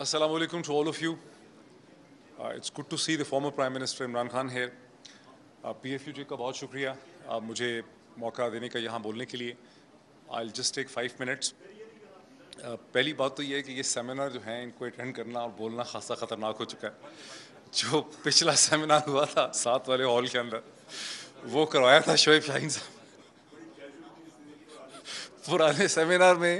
Assalamu alaikum to all of you. Uh, it's good to see the former Prime Minister Imran Khan here. P F U का बहुत शुक्रिया uh, मुझे मौका देने का यहाँ बोलने के लिए I just take five minutes पहली बात तो ये है कि ये सेमिनार जो है इनको अटेंड करना और बोलना खासा ख़तरनाक हो चुका है जो पिछला सेमिनार हुआ था साथ वाले हॉल के अंदर वो करवाया था शोएब शाहीन साहब पुराने सेमिनार में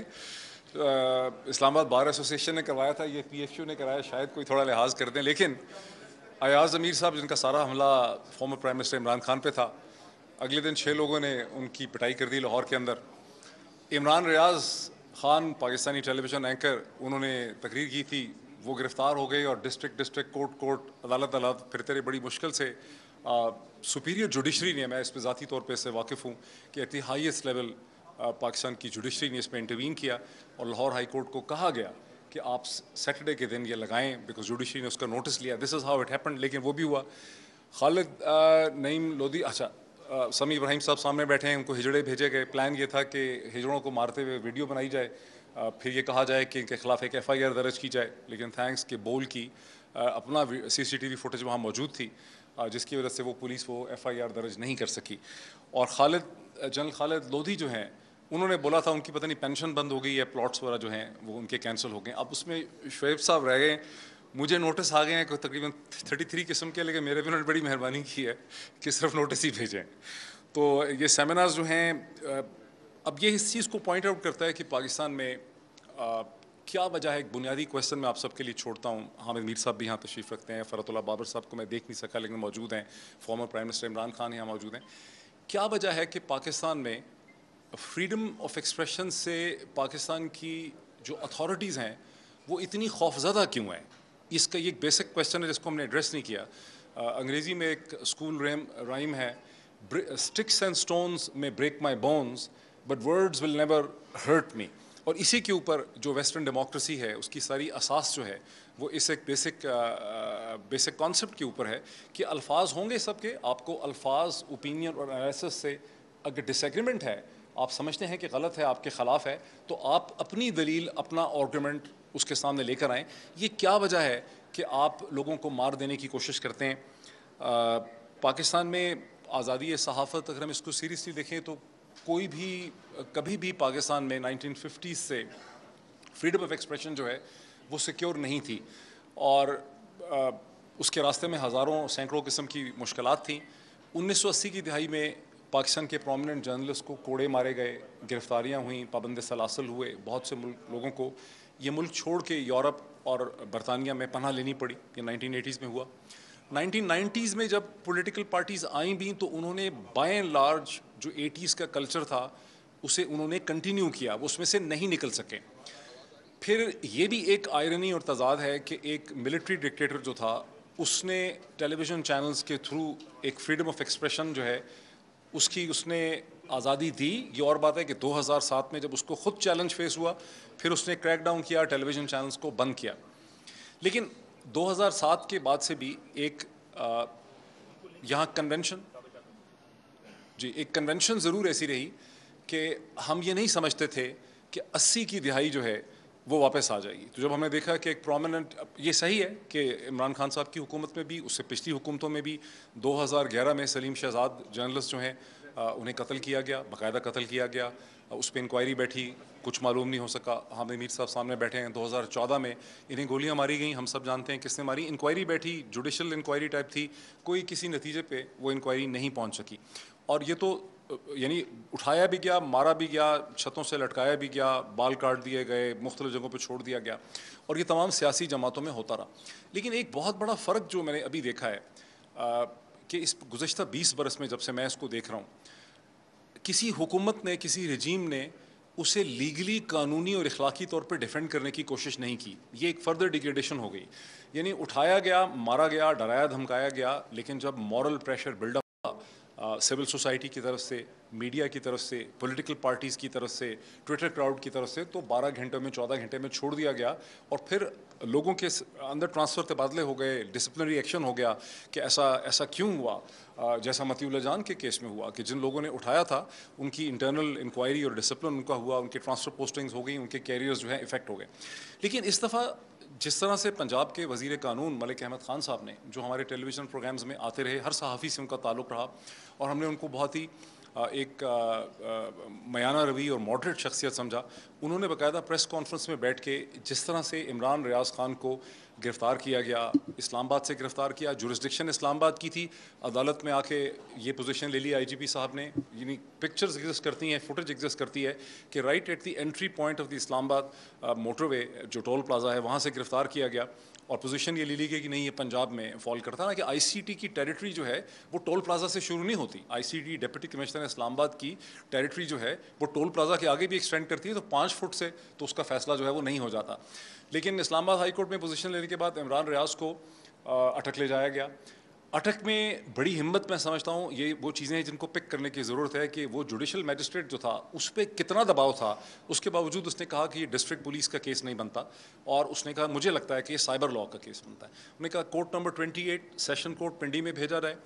इस्लामाबाद बार एसोसिएशन ने करवाया था ये यू ने कराया शायद कोई थोड़ा लिहाज कर दें लेकिन अयाज अमीर साहब जिनका सारा हमला former prime minister Imran Khan पे था अगले दिन छः लोगों ने उनकी पिटाई कर दी लाहौर के अंदर इमरान रियाज खान पाकिस्तानी टेलीविज़न एंकर उन्होंने तकरीर की थी वो गिरफ़्तार हो गए और डिस्ट्रिक्ट डिस्ट्रिक्ट कोर्ट कोर्ट अदालत अदालत फिरते रहे बड़ी मुश्किल से सुपीरियर जुडिशरी ने मैं इस पर ज़ाती तौर पर इससे वाकिफ़ हूँ कि at the highest level Pakistan की जुडिशरी ने इस पर इंटरवीन किया और लाहौर हाई कोर्ट को कहा गया कि आप सैटरडे के दिन ये लगाएं बिकॉज जुडिशरी ने उसका नोटिस लिया this is how it happen लेकिन वो भी हुआ खालिद नईम लोधी अच्छा समी इब्राहिम साहब सामने बैठे हैं उनको हिजड़े भेजे गए प्लान ये था कि हिजड़ों को मारते हुए वीडियो बनाई जाए फिर ये कहा जाए कि इनके खिलाफ एक एफ आई आर दर्ज की जाए लेकिन थैंक्स के बोल की अपना C C T V footage वहाँ मौजूद थी जिसकी वजह से वो पुलिस वो एफ आई आर दर्ज नहीं कर सकी और खालिद जनरल खालिद लोधी जो हैं उन्होंने बोला था उनकी पता नहीं पेंशन बंद हो गई है प्लॉट्स वगैरह जो हैं वो उनके कैंसिल हो गए अब उसमें शुएब साहब रह गए मुझे नोटिस आ गए हैं तकरीबन थर्टी थ्री किस्म के लेकिन मेरे भी उन्होंने बड़ी मेहरबानी की है कि सिर्फ नोटिस ही भेजें तो ये सेमिनार जो हैं अब ये इस चीज़ को पॉइंट आउट करता है कि पाकिस्तान में क्या वजह है एक बुनियादी क्वेश्चन मैं आप सबके लिए छोड़ता हूँ हामिद मीर साहब भी यहाँ तशरीफ़ रखते हैं फ़रतुल्ला बाबर साहब को मैं देख नहीं सका लेकिन मौजूद हैं former prime minister Imran Khan यहाँ मौजूद हैं क्या वजह है कि पाकिस्तान में फ्रीडम ऑफ एक्सप्रेशन से पाकिस्तान की जो अथॉरिटीज़ हैं वो इतनी खौफजदा क्यों हैं इसका एक बेसिक क्वेश्चन है जिसको हमने एड्रेस नहीं किया अंग्रेज़ी में एक स्कूल रेम राइम है sticks and stones may break my bones but words will never hurt me और इसी के ऊपर जो वेस्टर्न डेमोक्रेसी है उसकी सारी असास जो है वो इस एक बेसिक बेसिक कॉन्सेप्ट के ऊपर है कि अल्फाज होंगे सबके आपको अल्फाज ओपिनियन और एनालिसिस से अगर डिसग्रीमेंट है आप समझते हैं कि गलत है आपके ख़िलाफ़ है तो आप अपनी दलील अपना आर्गूमेंट उसके सामने लेकर आएँ ये क्या वजह है कि आप लोगों को मार देने की कोशिश करते हैं आ, पाकिस्तान में आज़ादी सहाफ़त अगर हम इसको सीरियसली देखें तो कोई भी कभी भी पाकिस्तान में 1950 से फ्रीडम ऑफ एक्सप्रेशन जो है वो सिक्योर नहीं थी और आ, उसके रास्ते में हज़ारों सैकड़ों किस्म की मुश्किल थी 1980 की दिहाई में पाकिस्तान के प्रोमिनेंट जर्नलिस्ट को कोड़े मारे गए गिरफ्तारियां हुई पाबंद सलासल हुए बहुत से लोगों को ये मुल्क छोड़ के यूरोप और बरतानिया में पनाह लेनी पड़ी ये एटीज़ में हुआ 1990s में जब पॉलिटिकल पार्टीज़ आई भी तो उन्होंने बाय एंड लार्ज जो 80s का कल्चर था उसे उन्होंने कंटिन्यू किया वो उसमें से नहीं निकल सके फिर ये भी एक आयरनी और तजाद है कि एक मिलिट्री डिक्टेटर जो था उसने टेलीविज़न चैनल्स के थ्रू एक फ्रीडम ऑफ एक्सप्रेशन जो है उसकी उसने आज़ादी दी ये और बात है कि 2007 में जब उसको खुद चैलेंज फेस हुआ फिर उसने क्रैकडाउन किया टेलीविज़न चैनल्स को बंद किया लेकिन 2007 के बाद से भी एक यहाँ कन्वेंशन जी एक कन्वेंशन ज़रूर ऐसी रही कि हम ये नहीं समझते थे कि 80 की दिहाई जो है वो वापस आ जाएगी तो जब हमने देखा कि एक प्रोमिनेंट ये सही है कि इमरान खान साहब की हुकूमत में भी उससे पिछली हुकूमतों में भी 2011 में सलीम शहजाद जर्नलिस्ट जो हैं उन्हें कत्ल किया गया बाकायदा कत्ल किया गया उस पर इंक्वायरी बैठी कुछ मालूम नहीं हो सका हामिद मीर साहब सामने बैठे हैं 2014 में इन्हें गोलियां मारी गई हम सब जानते हैं किसने मारी इंक्वायरी बैठी जुडिशल इंक्वायरी टाइप थी कोई किसी नतीजे पे वो इंक्वायरी नहीं पहुंच सकी और ये तो यानी उठाया भी गया मारा भी गया छतों से लटकाया भी गया बाल काट दिए गए मुख्तु जगहों पर छोड़ दिया गया और ये तमाम सियासी जमातों में होता रहा लेकिन एक बहुत बड़ा फ़र्क जो मैंने अभी देखा है आ, कि इस गुज्त बीस बरस में जब से मैं इसको देख रहा हूँ किसी हुकूमत ने किसी रजीम ने उसे लीगली कानूनी और अखलाकी तौर पर डिफेंड करने की कोशिश नहीं की ये एक फर्दर डिग्रेडेशन हो गई यानी उठाया गया मारा गया डराया धमकाया गया लेकिन जब moral pressure buildup civil society की तरफ से मीडिया की तरफ से पॉलिटिकल पार्टीज़ की तरफ से ट्विटर क्राउड की तरफ से तो 12 घंटों में 14 घंटे में छोड़ दिया गया और फिर लोगों के अंदर ट्रांसफ़र तबादले हो गए डिसिप्लिनरी एक्शन हो गया कि ऐसा ऐसा क्यों हुआ जैसा मतीउल्ला जान के केस में हुआ कि जिन लोगों ने उठाया था उनकी इंटरनल इंक्वायरी और डिसिप्लिन उनका हुआ उनके ट्रांसफ़र पोस्टिंग्स हो गई उनके कैरियर्स जो हैं इफेक्ट हो गए लेकिन इस दफ़ा जिस तरह से पंजाब के वजीर कानून मलिक अहमद ख़ान साहब ने जो हमारे टेलीविज़न प्रोग्राम्स में आते रहे हर सहाफ़ी से उनका ताल्लुक़ रहा और हमने उनको बहुत ही एक मयाना रवि और मॉडरेट शख्सियत समझा उन्होंने बाकायदा प्रेस कॉन्फ्रेंस में बैठ के जिस तरह से इमरान रियाज खान को गिरफ़्तार किया गया इस्लामाबाद से गिरफ़्तार किया जुरिस्डिक्शन इस्लामाबाद की थी अदालत में आके ये पोजीशन ले ली आईजीपी साहब ने यानी पिक्चर्स एग्जिस्ट करती हैं फुटेज एग्जिस्ट करती है कि right at the entry point of the Islamabad motorway uh, जो टोल प्लाजा है वहाँ से गिरफ़्तार किया गया और पोजीशन ये ले ली गई कि नहीं ये पंजाब में फॉल करता ना कि आई की टेरिटरी जो है वो टोल प्लाजा से शुरू नहीं होती आईसीटी डिप्टी कमिश्नर इस्लामाबाद की टेरिटरी जो है वो टोल प्लाजा के आगे भी एक्सटेंड करती है तो पाँच फुट से तो उसका फैसला जो है वो नहीं हो जाता लेकिन इस्लामाबाद हाई कोर्ट में पोजीशन लेने के बाद इमरान रियाज को अटक ले जाया गया अटक में बड़ी हिम्मत मैं समझता हूँ ये वो चीज़ें हैं जिनको पिक करने की ज़रूरत है कि वो जुडिशल मजिस्ट्रेट जो था उस पर कितना दबाव था उसके बावजूद उसने कहा कि ये डिस्ट्रिक्ट पुलिस का केस नहीं बनता और उसने कहा मुझे लगता है कि ये साइबर लॉ का केस बनता है उन्होंने कहा court number twenty eight session court Pindi में भेजा जाए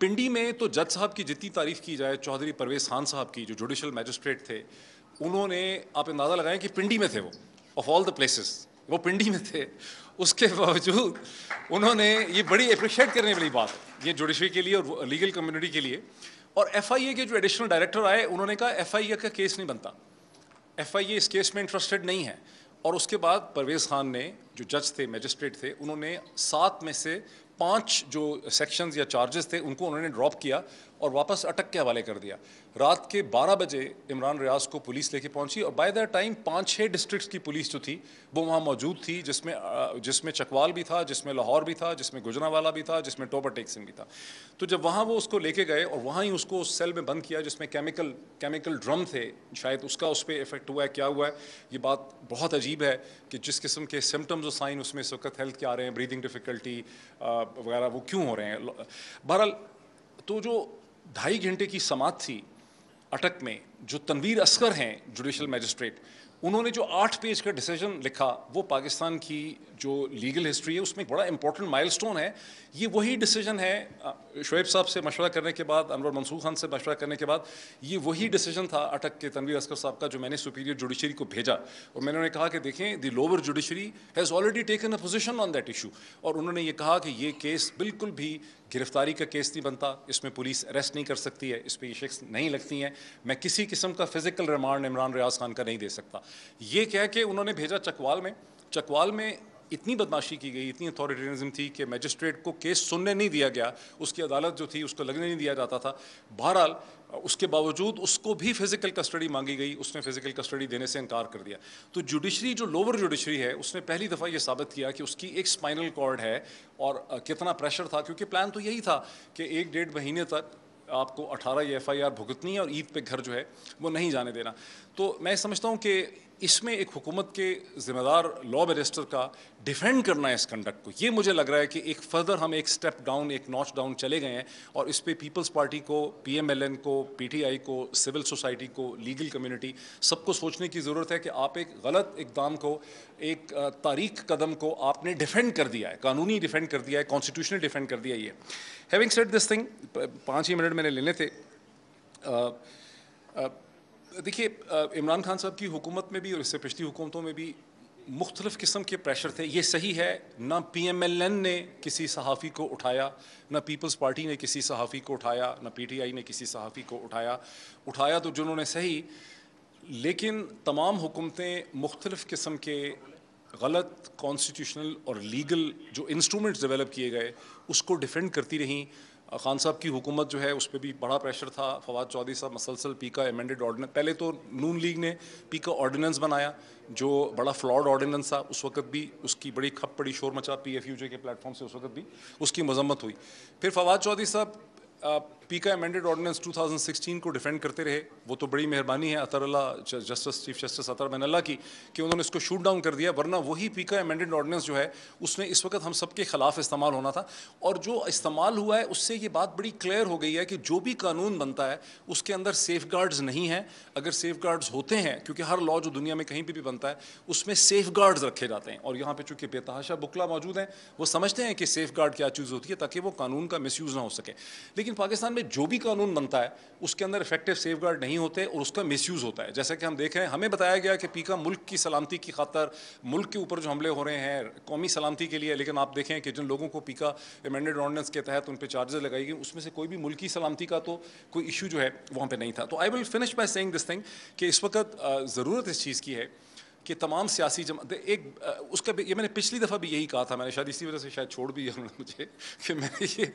पिंडी में तो जज साहब की जितनी तारीफ़ की जाए चौधरी परवेज खान साहब की जो जुडिशल मजिस्ट्रेट थे उन्होंने आप अंदाज़ा लगाएं कि पिंडी में थे वो ऑफ ऑल द प्लेसेस वो पिंडी में थे उसके बावजूद उन्होंने ये बड़ी अप्रिशिएट करने वाली बात है ये जुडिशरी के लिए और लीगल कम्युनिटी के लिए और एफ के जो एडिशनल डायरेक्टर आए उन्होंने कहा एफ का केस नहीं बनता एफ इस केस में इंटरेस्टेड नहीं है और उसके बाद परवेज़ खान ने जो जज थे मजिस्ट्रेट थे उन्होंने सात में से पांच जो सेक्शंस या चार्जेस थे उनको उन्होंने ड्रॉप किया और वापस अटक के हवाले कर दिया रात के 12 बजे इमरान रियाज को पुलिस लेके पहुंची और बाय द टाइम पाँच छः डिस्ट्रिक्ट्स की पुलिस जो थी वो वहाँ मौजूद थी जिसमें जिसमें चकवाल भी था जिसमें लाहौर भी था जिसमें गुजरावाला भी था जिसमें टोपर टेक सिंह भी था तो जब वहाँ वो उसको लेके गए और वहाँ ही उसको उस सेल में बंद किया जिसमें केमिकल केमिकल ड्रम थे शायद उसका उस पर इफेक्ट हुआ है क्या हुआ है ये बात बहुत अजीब है कि जिस किस्म के सिम्टम्स और साइन उसमें इस वक्त हेल्थ के आ रहे हैं ब्रीदिंग डिफ़िकल्टी वगैरह वो क्यों हो रहे हैं बहरहाल तो जो ढाई घंटे की समाध थी अटक में जो तनवीर असकर हैं जुडिशल मैजिस्ट्रेट उन्होंने जो आठ पेज का डिसीजन लिखा वो पाकिस्तान की जो लीगल हिस्ट्री है उसमें एक बड़ा इंपॉर्टेंट माइलस्टोन है ये वही डिसीजन है शुएब साहब से मशवरा करने के बाद अनवर मंसूर खान से मशवरा करने के बाद ये वही डिसीजन था अटक के तनवीर असकर साहब का जो मैंने सुपीरियर जुडिशरी को भेजा और मैंने उन्हें कहा कि देखें the lower judiciary has already taken a position on that issue और उन्होंने ये कहा कि ये केस बिल्कुल भी गिरफ्तारी का केस नहीं बनता इसमें पुलिस अरेस्ट नहीं कर सकती है इस पर ये शख्स नहीं लगती हैं मैं किसी किस्म का फिजिकल रिमांड इमरान रियाज खान का नहीं दे सकता ये कह के उन्होंने भेजा चकवाल में चकवाल में इतनी बदमाशी की गई इतनी अथॉरिटेरिज्म थी कि मजिस्ट्रेट को केस सुनने नहीं दिया गया उसकी अदालत जो थी उसको लगने नहीं दिया जाता था बहरहाल उसके बावजूद उसको भी फिज़िकल कस्टडी मांगी गई उसने फिज़िकल कस्टडी देने से इनकार कर दिया तो जुडिशरी जो लोअर जुडिशरी है उसने पहली दफ़ा ये साबित किया कि उसकी एक स्पाइनल कॉर्ड है और कितना प्रेशर था क्योंकि प्लान तो यही था कि एक डेढ़ महीने तक आपको 18 ये एफ भुगतनी है और ईद पे घर जो है वो नहीं जाने देना तो मैं समझता हूँ कि इसमें एक हुकूमत के ज़िम्मेदार लॉ बैरिस्टर का डिफेंड करना है इस कंडक्ट को ये मुझे लग रहा है कि एक फर्दर हम एक स्टेप डाउन एक नॉच डाउन चले गए हैं और इस पर पीपल्स पार्टी को पीएमएलएन को पीटीआई को सिविल सोसाइटी को लीगल कम्युनिटी सबको सोचने की ज़रूरत है कि आप एक गलत इकदाम को एक तारीख कदम को आपने डिफेंड कर दिया है कानूनी डिफेंड कर दिया है कॉन्स्टिट्यूशनल डिफेंड कर दिया ये हैविंग सेट दिस थिंग पाँच ही मिनट मैंने लेने थे uh, uh, देखिए इमरान खान साहब की हुकूमत में भी और इससे पिछली हुकूमतों में भी मुख्तलिफ़ किस्म के प्रेशर थे ये सही है ना पी एम एल एन ने किसी सहाफ़ी को उठाया ना पीपल्स पार्टी ने किसी सहाफ़ी को उठाया ना पी टी आई ने किसी सहाफ़ी को उठाया उठाया तो जिन्होंने सही लेकिन तमाम हुकूमतें मुख्तलिफ़ किस्म के गलत कॉन्स्टिट्यूशनल और लीगल जो इंस्ट्रूमेंट्स डेवलप किए गए उसको डिफेंड करती रहीं खान साहब की हुकूमत जो है उस पर भी बड़ा प्रेशर था फवाद चौधरी साहब मसलसल पी का एमेंडेड ऑर्डिनेंस पहले तो नून लीग ने पी का ऑर्डिनेंस बनाया जो बड़ा फ्लॉड ऑर्डिनेंस था उस वक्त भी उसकी बड़ी खप पड़ी शोर मचा पी एफ यू जे के प्लेटफॉर्म से उस वक्त भी उसकी मजम्मत हुई फिर फवाद चौधरी साहब का एमेंडेड ऑर्डिनेंस 2016 को डिफेंड करते रहे वो तो बड़ी मेहरबानी है अतरल्ला justice chief justice Athar Minallah की कि उन्होंने इसको शूट डाउन कर दिया वरना वही पीका एमेंडेड ऑर्डिनेंस जो है उसने इस वक्त हम सबके खिलाफ इस्तेमाल होना था और जो इस्तेमाल हुआ है उससे ये बात बड़ी क्लियर हो गई है कि जो भी कानून बनता है उसके अंदर सेफ नहीं हैं अगर सेफ होते हैं क्योंकि हर लॉ जो दुनिया में कहीं भी, भी बनता है उसमें सेफ रखे जाते हैं और यहाँ पर चूँकि बेतहाशा बुकला मौजूद हैं वो समझते हैं कि सेफ क्या चीज़ होती है ताकि वो कानून का मिस ना हो सके लेकिन पाकिस्तान में में जो भी कानून बनता है उसके अंदर इफेक्टिव सेफ नहीं होते और उसका मिस होता है जैसा कि हम देख रहे हैं हमें बताया गया कि पीका मुल्क की सलामती की खातर मुल्क के ऊपर जो हमले हो रहे हैं कौमी सलामती के लिए लेकिन आप देखें कि जिन लोगों को पीका एमेंडेड ऑर्डिनेंस के तहत उन पर चार्जेस लगाई गई उसमें से कोई भी मुल्की सलामती का तो कोई इशू जो है वहाँ पर नहीं था तो I will finish by saying this thing कि इस वक्त ज़रूरत इस चीज़ की है कि तमाम सियासी जमा एक उसका ये मैंने पिछली दफ़ा भी यही कहा था मैंने शायद इसी वजह से शायद छोड़ भी उन्होंने मुझे कि मैंने ये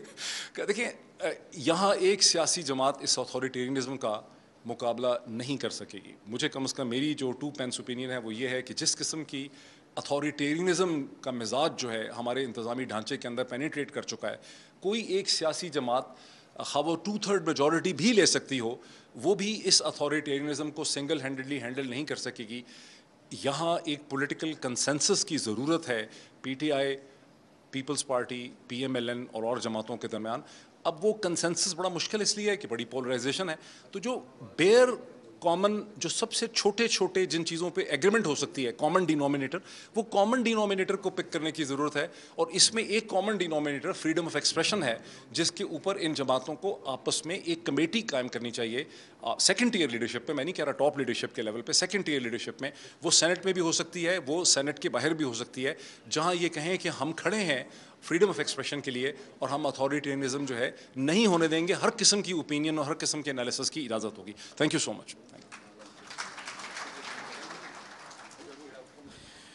देखिए यहाँ एक सियासी जमात इस अथॉरिटेरियनज़म का मुकाबला नहीं कर सकेगी मुझे कम अज़ कम मेरी जो टू पेंस ओपिनियन है वो ये है कि जिस किस्म की अथॉरिटेरियनज़म का मिजाज जो है हमारे इंतज़ामी ढांचे के अंदर पेनीट्रेट कर चुका है कोई एक सियासी जमात खबो टू थर्ड मेजॉरिटी भी ले सकती हो वो भी इस अथॉरिटेरियनज़म को सिंगल हैंडली हैंडल नहीं कर सकेगी यहाँ एक पॉलिटिकल कंसेंसस की ज़रूरत है पीटीआई पीपल्स पार्टी पीएमएलएन और और जमातों के दरमियान अब वो कंसेंसस बड़ा मुश्किल इसलिए है कि बड़ी पोलराइजेशन है तो जो बेयर कॉमन जो सबसे छोटे छोटे जिन चीज़ों पे एग्रीमेंट हो सकती है कॉमन डिनोमिनेटर वो कॉमन डिनोमिनेटर को पिक करने की ज़रूरत है और इसमें एक common denominator freedom of expression है जिसके ऊपर इन जमातों को आपस में एक कमेटी कायम करनी चाहिए सेकेंड टीयर लीडरशिप पे मैं नहीं कह रहा टॉप लीडरशिप के लेवल पे सेकेंड टीयर लीडरशिप में वो सेनेट में भी हो सकती है वो सेनेट के बाहर भी हो सकती है जहाँ ये कहें कि हम खड़े हैं फ्रीडम ऑफ एक्सप्रेशन के लिए और हम अथॉरिटेरिज्म जो है नहीं होने देंगे हर किस्म की ओपिनियन और हर किस्म के एनालिसिस की इजाज़त होगी थैंक यू सो मच